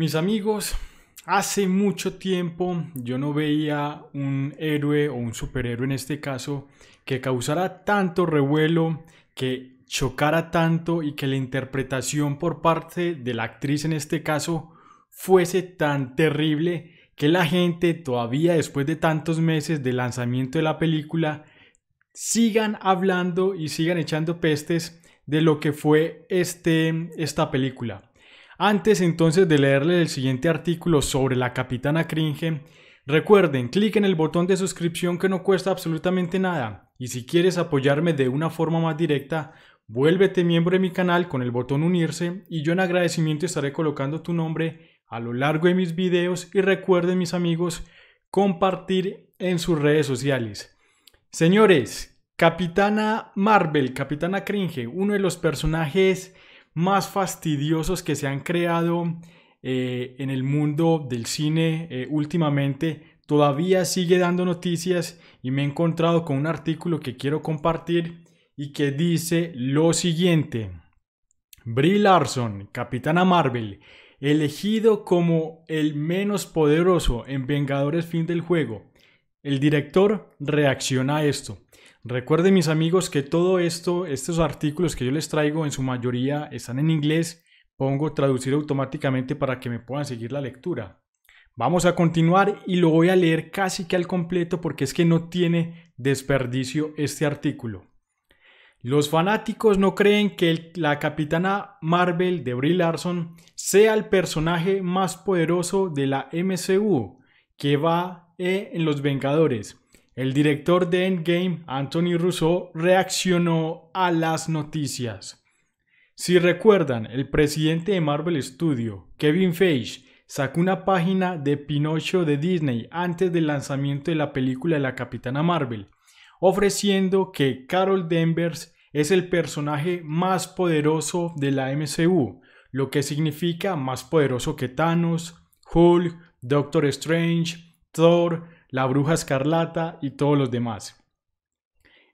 Mis amigos, hace mucho tiempo yo no veía un héroe o un superhéroe en este caso que causara tanto revuelo, que chocara tanto y que la interpretación por parte de la actriz en este caso fuese tan terrible que la gente todavía después de tantos meses de lanzamiento de la película sigan hablando y sigan echando pestes de lo que fue este, esta película. Antes entonces de leerle el siguiente artículo sobre la capitana cringe, recuerden, clic en el botón de suscripción que no cuesta absolutamente nada. Y si quieres apoyarme de una forma más directa, vuélvete miembro de mi canal con el botón unirse y yo en agradecimiento estaré colocando tu nombre a lo largo de mis videos y recuerden mis amigos compartir en sus redes sociales. Señores, Capitana Marvel, Capitana Cringe, uno de los personajes más fastidiosos que se han creado eh, en el mundo del cine eh, últimamente todavía sigue dando noticias y me he encontrado con un artículo que quiero compartir y que dice lo siguiente. Brie Larson, Capitana Marvel, elegido como el menos poderoso en Vengadores Fin del Juego. El director reacciona a esto. Recuerden mis amigos que todo esto, estos artículos que yo les traigo en su mayoría están en inglés. Pongo traducir automáticamente para que me puedan seguir la lectura. Vamos a continuar y lo voy a leer casi que al completo porque es que no tiene desperdicio este artículo. Los fanáticos no creen que la capitana Marvel de Brie Larson sea el personaje más poderoso de la MCU que va eh, en Los Vengadores el director de Endgame, Anthony Rousseau, reaccionó a las noticias. Si recuerdan, el presidente de Marvel Studio, Kevin Feige, sacó una página de Pinocho de Disney antes del lanzamiento de la película de la Capitana Marvel, ofreciendo que Carol Danvers es el personaje más poderoso de la MCU, lo que significa más poderoso que Thanos, Hulk, Doctor Strange, Thor, la bruja escarlata y todos los demás.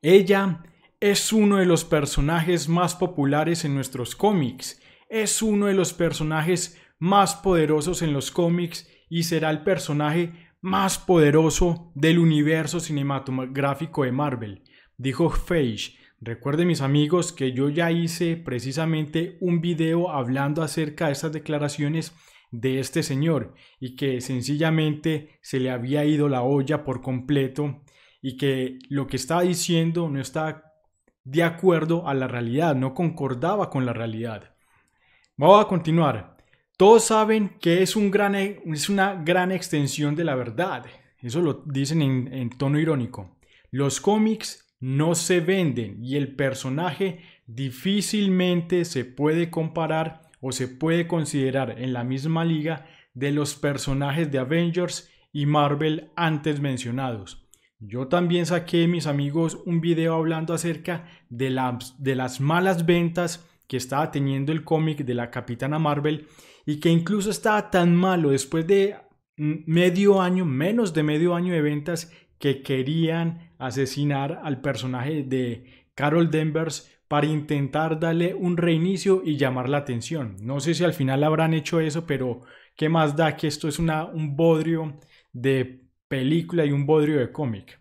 Ella es uno de los personajes más populares en nuestros cómics, es uno de los personajes más poderosos en los cómics y será el personaje más poderoso del universo cinematográfico de Marvel, dijo Feige. Recuerden mis amigos que yo ya hice precisamente un video hablando acerca de estas declaraciones de este señor y que sencillamente se le había ido la olla por completo y que lo que está diciendo no está de acuerdo a la realidad, no concordaba con la realidad. Vamos a continuar. Todos saben que es, un gran, e, es una gran extensión de la verdad. Eso lo dicen en, en tono irónico. Los cómics no se venden y el personaje difícilmente se puede comparar o se puede considerar en la misma liga de los personajes de Avengers y Marvel antes mencionados. Yo también saqué, mis amigos, un video hablando acerca de, las malas ventas que estaba teniendo el cómic de la Capitana Marvel y que incluso estaba tan malo después de medio año, menos de medio año de ventas, que querían asesinar al personaje de Carol Danvers para intentar darle un reinicio y llamar la atención. No sé si al final habrán hecho eso, pero ¿qué más da que esto es una, un bodrio de película y un bodrio de cómic?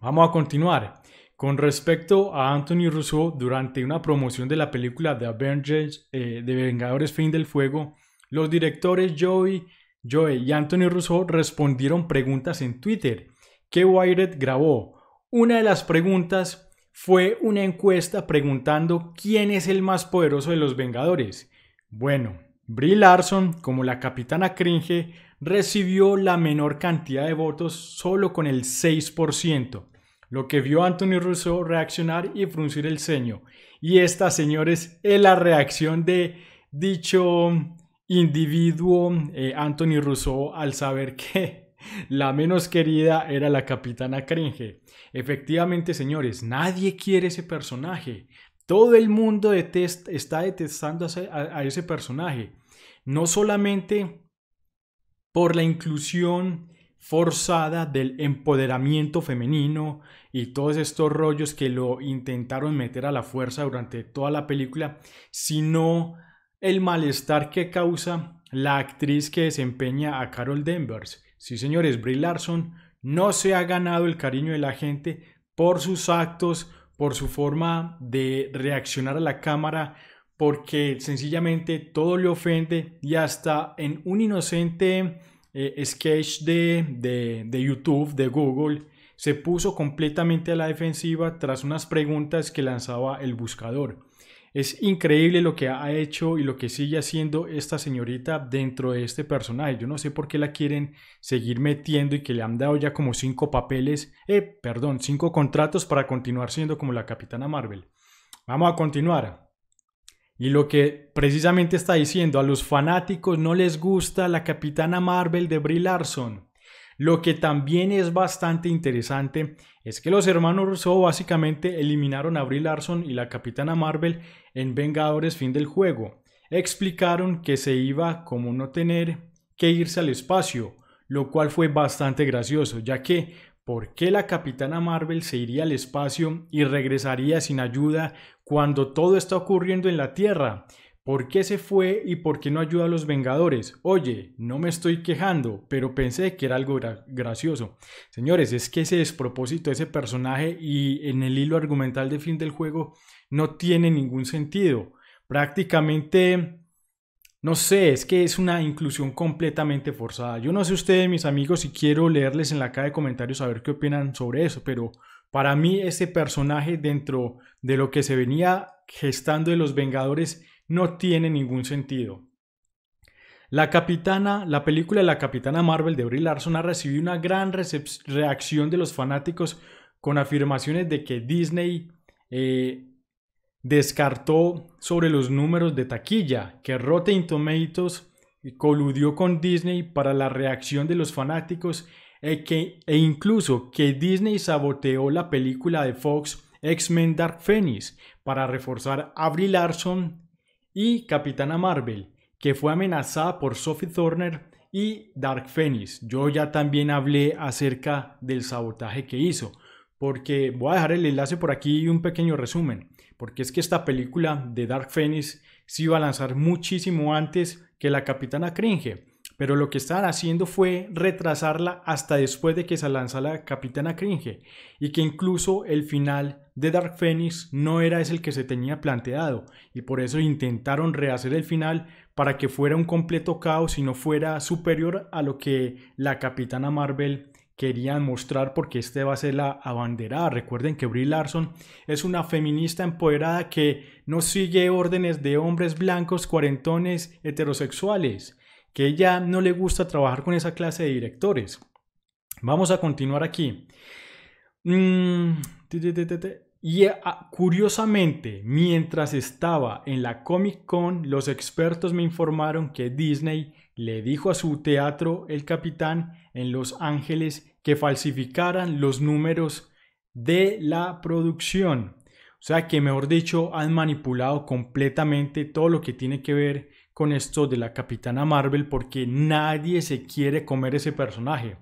Vamos a continuar. Con respecto a Anthony Russo durante una promoción de la película de Avengers, eh, de Vengadores Fin del Fuego, los directores Joey, y Anthony Russo respondieron preguntas en Twitter que Wired grabó. Una de las preguntas fue una encuesta preguntando quién es el más poderoso de los Vengadores. Bueno, Brie Larson, como la capitana Cringe, recibió la menor cantidad de votos solo con el 6%, lo que vio a Anthony Rousseau reaccionar y fruncir el ceño. Y esta, señores, es la reacción de dicho individuo eh, Anthony Rousseau, al saber que la menos querida era la capitana Cringe. Efectivamente, señores, nadie quiere ese personaje. Todo el mundo está detestando a ese personaje. No solamente por la inclusión forzada del empoderamiento femenino y todos estos rollos que lo intentaron meter a la fuerza durante toda la película, sino el malestar que causa la actriz que desempeña a Carol Denvers. Sí, señores, Brie Larson no se ha ganado el cariño de la gente por sus actos, por su forma de reaccionar a la cámara, porque sencillamente todo le ofende y hasta en un inocente eh, sketch de YouTube, de Google, se puso completamente a la defensiva tras unas preguntas que lanzaba el buscador. Es increíble lo que ha hecho y lo que sigue haciendo esta señorita dentro de este personaje. Yo no sé por qué la quieren seguir metiendo y que le han dado ya como cinco papeles, eh, perdón, cinco contratos para continuar siendo como la capitana Marvel. Vamos a continuar. Y lo que precisamente está diciendo, a los fanáticos no les gusta la capitana Marvel de Brie Larson. Lo que también es bastante interesante es que los hermanos Rousseau básicamente eliminaron a Brie Larson y la Capitana Marvel en Vengadores Fin del Juego. Explicaron que se iba como no tener que irse al espacio, lo cual fue bastante gracioso, ya que ¿por qué la Capitana Marvel se iría al espacio y regresaría sin ayuda cuando todo está ocurriendo en la Tierra? ¿Por qué se fue y por qué no ayuda a los Vengadores? Oye, no me estoy quejando, pero pensé que era algo gracioso. Señores, es que ese despropósito, ese personaje y en el hilo argumental de fin del juego no tiene ningún sentido. Prácticamente, no sé, es que es una inclusión completamente forzada. Yo no sé ustedes, mis amigos, si quiero leerles en la caja de comentarios a ver qué opinan sobre eso, pero para mí ese personaje dentro de lo que se venía gestando de los Vengadores no tiene ningún sentido. La Capitana, la película La Capitana Marvel de Brie Larson ha recibido una gran reacción de los fanáticos con afirmaciones de que Disney eh, descartó sobre los números de taquilla, que Rotten Tomatoes coludió con Disney para la reacción de los fanáticos e, que, e incluso que Disney saboteó la película de Fox X-Men Dark Phoenix para reforzar a Brie Larson y Capitana Marvel, que fue amenazada por Sophie Turner y Dark Phoenix. Yo ya también hablé acerca del sabotaje que hizo, porque voy a dejar el enlace por aquí y un pequeño resumen, porque es que esta película de Dark Phoenix se iba a lanzar muchísimo antes que la Capitana Cringe pero lo que estaban haciendo fue retrasarla hasta después de que se lanzara la Capitana Cringe y que incluso el final de Dark Phoenix no era ese el que se tenía planteado y por eso intentaron rehacer el final para que fuera un completo caos y no fuera superior a lo que la Capitana Marvel querían mostrar porque este va a ser la abanderada. Recuerden que Brie Larson es una feminista empoderada que no sigue órdenes de hombres blancos, cuarentones, heterosexuales que ya no le gusta trabajar con esa clase de directores. Vamos a continuar aquí. Mm, y eh, ah, curiosamente, mientras estaba en la Comic Con, los expertos me informaron que Disney le dijo a su teatro El Capitán en Los Ángeles que falsificaran los números de la producción. O sea que, mejor dicho, han manipulado completamente todo lo que tiene que ver con esto de la Capitana Marvel porque nadie se quiere comer ese personaje.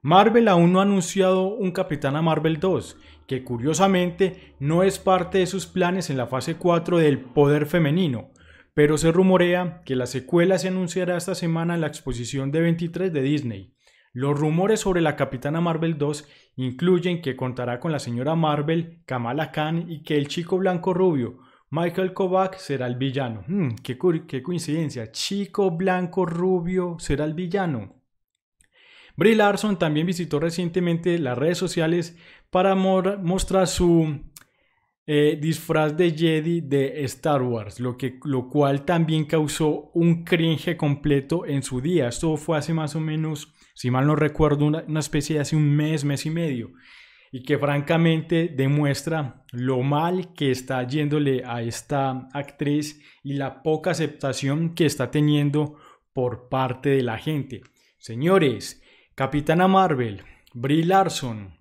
Marvel aún no ha anunciado un Capitana Marvel 2, que curiosamente no es parte de sus planes en la fase 4 del poder femenino, pero se rumorea que la secuela se anunciará esta semana en la exposición de 23 de Disney. Los rumores sobre la Capitana Marvel 2 incluyen que contará con la señora Marvel, Kamala Khan y que el chico blanco rubio Michael Kovac será el villano. Hmm, qué, coincidencia. Chico blanco rubio será el villano. Brie Larson también visitó recientemente las redes sociales para mostrar su eh, disfraz de Jedi de Star Wars, lo, que, lo cual también causó un cringe completo en su día. Esto fue hace más o menos, si mal no recuerdo, una, una especie de hace un mes, mes y medio y que francamente demuestra lo mal que está yéndole a esta actriz y la poca aceptación que está teniendo por parte de la gente. Señores, Capitana Marvel, Brie Larson,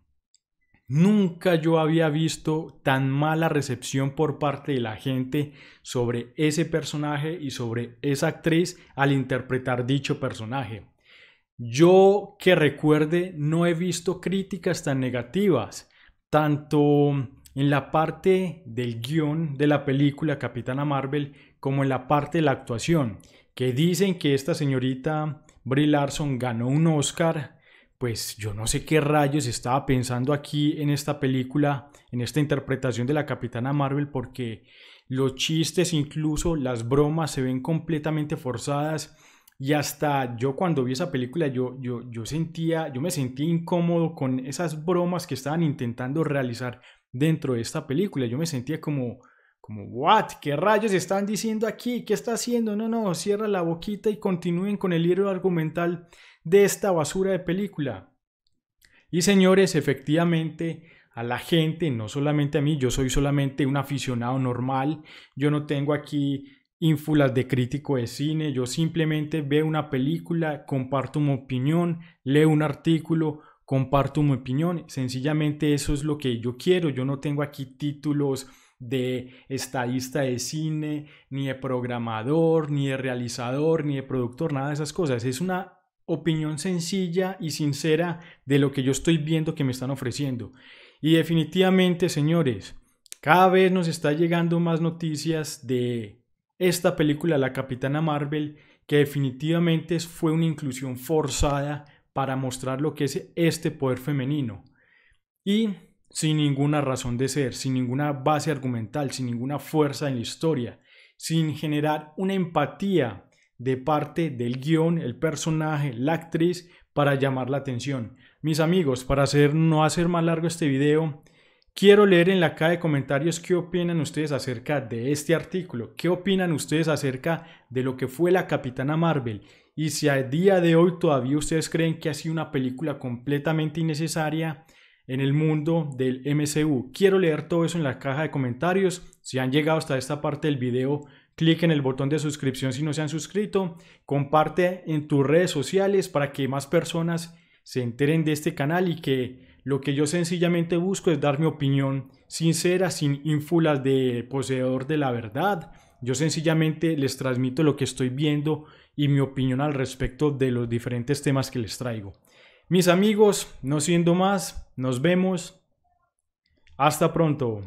nunca yo había visto tan mala recepción por parte de la gente sobre ese personaje y sobre esa actriz al interpretar dicho personaje. Yo que recuerde, no he visto críticas tan negativas, tanto en la parte del guión de la película Capitana Marvel como en la parte de la actuación, que dicen que esta señorita Brie Larson ganó un Oscar. Pues yo no sé qué rayos estaba pensando aquí en esta película, en esta interpretación de la Capitana Marvel, porque los chistes, incluso las bromas, se ven completamente forzadas y hasta yo cuando vi esa película, yo, yo, yo sentía, yo me sentía incómodo con esas bromas que estaban intentando realizar dentro de esta película. Yo me sentía como, como, what, qué rayos están diciendo aquí, qué está haciendo, no, no, cierra la boquita y continúen con el hilo argumental de esta basura de película. Y señores, efectivamente, a la gente, no solamente a mí, yo soy solamente un aficionado normal, yo no tengo aquí ínfulas de crítico de cine, yo simplemente veo una película, comparto mi opinión, leo un artículo, comparto mi opinión, sencillamente eso es lo que yo quiero, yo no tengo aquí títulos de estadista de cine, ni de programador, ni de realizador, ni de productor, nada de esas cosas, es una opinión sencilla y sincera de lo que yo estoy viendo que me están ofreciendo. Y definitivamente, señores, cada vez nos está llegando más noticias de esta película La Capitana Marvel, que definitivamente fue una inclusión forzada para mostrar lo que es este poder femenino. Y sin ninguna razón de ser, sin ninguna base argumental, sin ninguna fuerza en la historia, sin generar una empatía de parte del guión, el personaje, la actriz, para llamar la atención. Mis amigos, para hacer, no hacer más largo este video, Quiero leer en la caja de comentarios qué opinan ustedes acerca de este artículo, qué opinan ustedes acerca de lo que fue la Capitana Marvel y si a día de hoy todavía ustedes creen que ha sido una película completamente innecesaria en el mundo del MCU. Quiero leer todo eso en la caja de comentarios. Si han llegado hasta esta parte del video, clic en el botón de suscripción si no se han suscrito. Comparte en tus redes sociales para que más personas se enteren de este canal y que lo que yo sencillamente busco es dar mi opinión sincera, sin ínfulas de poseedor de la verdad. Yo sencillamente les transmito lo que estoy viendo y mi opinión al respecto de los diferentes temas que les traigo. Mis amigos, no siendo más, nos vemos. Hasta pronto.